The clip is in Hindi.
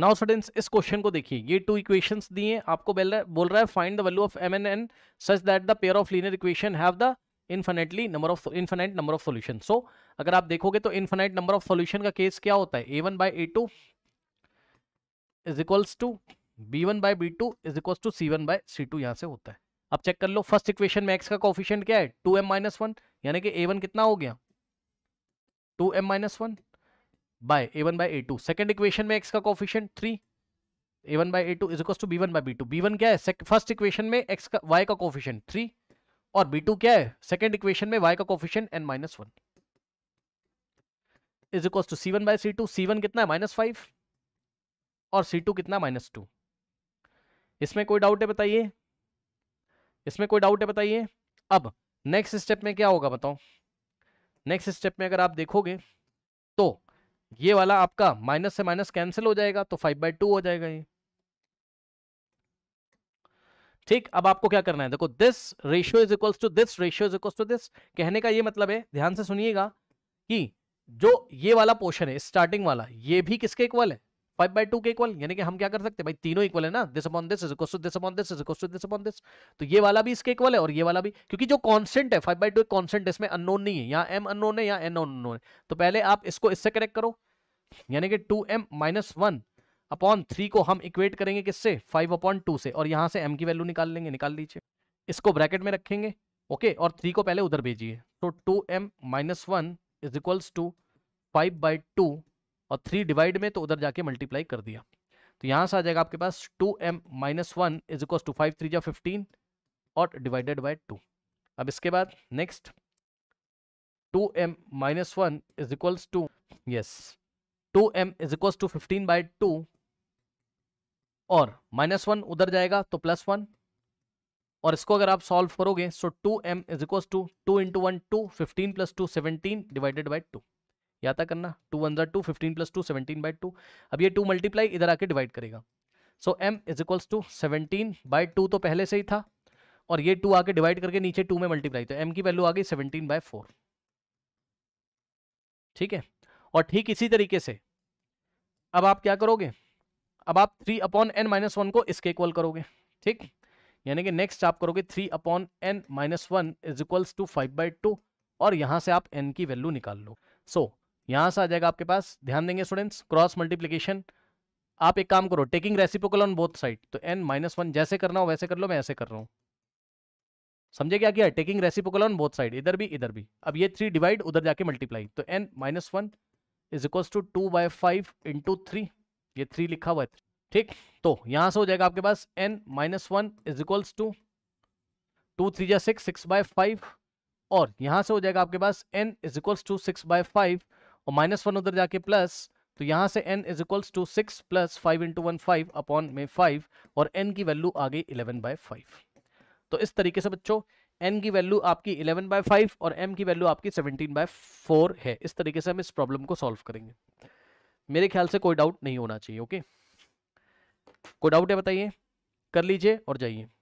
नाउ स्टूडेंट्स इस क्वेश्चन को देखिए ये टू इक्वेशंस दिए हैं आपको बोल रहा है find the value of M N N such that the pair of linear equation have the infinitely number of infinite number of solution so अगर आप देखोगे तो इन्फिनाइट नंबर ऑफ सॉल्यूशन का केस क्या होता है A one by A two is equals to B one by B two is equals to C one by C two यहाँ से होता है अब चेक कर लो फर्स्ट इक्वेशन में एक्स का कॉफिशियंट क्या है टू एम माइनस वन यानी कि ए वन कितना हो गया two M minus one by A one by A two second equation में एक्स का coefficient three A one by A two is two B one by B two B one क्या है फर्स्ट इक्वेशन में एक्स का वाई का कॉफिशियंट थ्री और बी टू क्या है सेकेंड इक्वेशन में वाई का coefficient N minus one is equal to C one by C two C one कितना है माइनस फाइव और सी टू कितना माइनस टू इसमें कोई डाउट है बताइए इसमें कोई डाउट है बताइए अब नेक्स्ट स्टेप में क्या होगा बताओ नेक्स्ट स्टेप में अगर आप देखोगे तो ये वाला आपका माइनस से माइनस कैंसिल हो जाएगा तो फाइव बाई टू हो जाएगा ये ठीक अब आपको क्या करना है देखो this ratio is equals to this ratio is equals to this कहने का ये मतलब है ध्यान से सुनिएगा कि जो ये वाला पोर्शन है स्टार्टिंग वाला ये भी किसके इक्वल है फाइव बाई टू के इक्वल यानी कि हम क्या कर सकते हैं भाई तीनों इक्वल है ना this upon this is equals to this upon this is equals to this upon this तो ये वाला भी इसके इक्वल है और ये वाला भी क्योंकि जो कॉन्स्टेंट है फाइव बाई टू कॉन्स्टेंट इसमें अननोन नहीं है यहाँ एम अननोन है यहाँ एन अननोन है तो पहले आप इसको इससे करेक्ट करो यानी कि two M minus one upon three को हम इक्वेट करेंगे किससे फाइव अपॉन टू से और यहां से एम की वैल्यू निकाल लेंगे निकाल लीजिए इसको ब्रैकेट में रखेंगे ओके और थ्री को पहले उधर भेजिए तो two M minus one is equals to five by two और थ्री डिवाइड में तो उधर जाके मल्टीप्लाई कर दिया तो यहां से आ जाएगा आपके पास two M minus one is equals to five three या फिफ्टीन और डिवाइडेड बाई टू अब इसके बाद next two M minus one is equals to yes two M is equal to fifteen by two और माइनस वन उधर जाएगा तो प्लस वन और इसको अगर आप सॉल्व करोगे so two M is equal to two into one two fifteen plus two seventeen divided by two या था करना टू वन जर two fifteen plus two seventeen by two अब ये टू मल्टीप्लाई इधर आके डिवाइड करेगा so M is equals to seventeen by two तो पहले से ही था और ये टू आके डिवाइड करके नीचे टू में मल्टीप्लाई तो एम की वैल्यू आ गई सेवनटीन बाय फोर ठीक है और ठीक इसी तरीके से अब आप क्या करोगे अब आप three upon N minus one को इसके इक्वल करोगे ठीक यानी कि नेक्स्ट आप करोगे three upon N minus one is equals to five by two और यहां से आप एन की वैल्यू निकाल लो सो so, यहां से आ जाएगा आपके पास ध्यान देंगे स्टूडेंट्स क्रॉस मल्टीप्लीकेशन आप एक काम करो taking reciprocal on both side तो एन माइनस वन जैसे करना हो वैसे कर लो मैं ऐसे कर रहा हूँ समझे क्या किया taking reciprocal on both side इधर भी इधर भी अब ये थ्री डिवाइड उधर जाके मल्टीप्लाई तो N minus one is equal to two by five into three ये थ्री लिखा हुआ है ठीक तो यहां से हो जाएगा आपके पास N minus one is equals to two three या सिक्स सिक्स बाय फाइव और यहां से हो जाएगा आपके पास N is equals to six by five और माइनस वन उधर जाके प्लस तो यहां से n is equals to six plus five into one five upon में फाइव और n की वैल्यू आ गई इलेवन बाय फाइव तो इस तरीके से बच्चों एन की वैल्यू आपकी 11 बाय फाइव और एम की वैल्यू आपकी 17 बाय फोर है इस तरीके से हम इस प्रॉब्लम को सॉल्व करेंगे मेरे ख्याल से कोई डाउट नहीं होना चाहिए ओके कोई डाउट है बताइए कर लीजिए और जाइए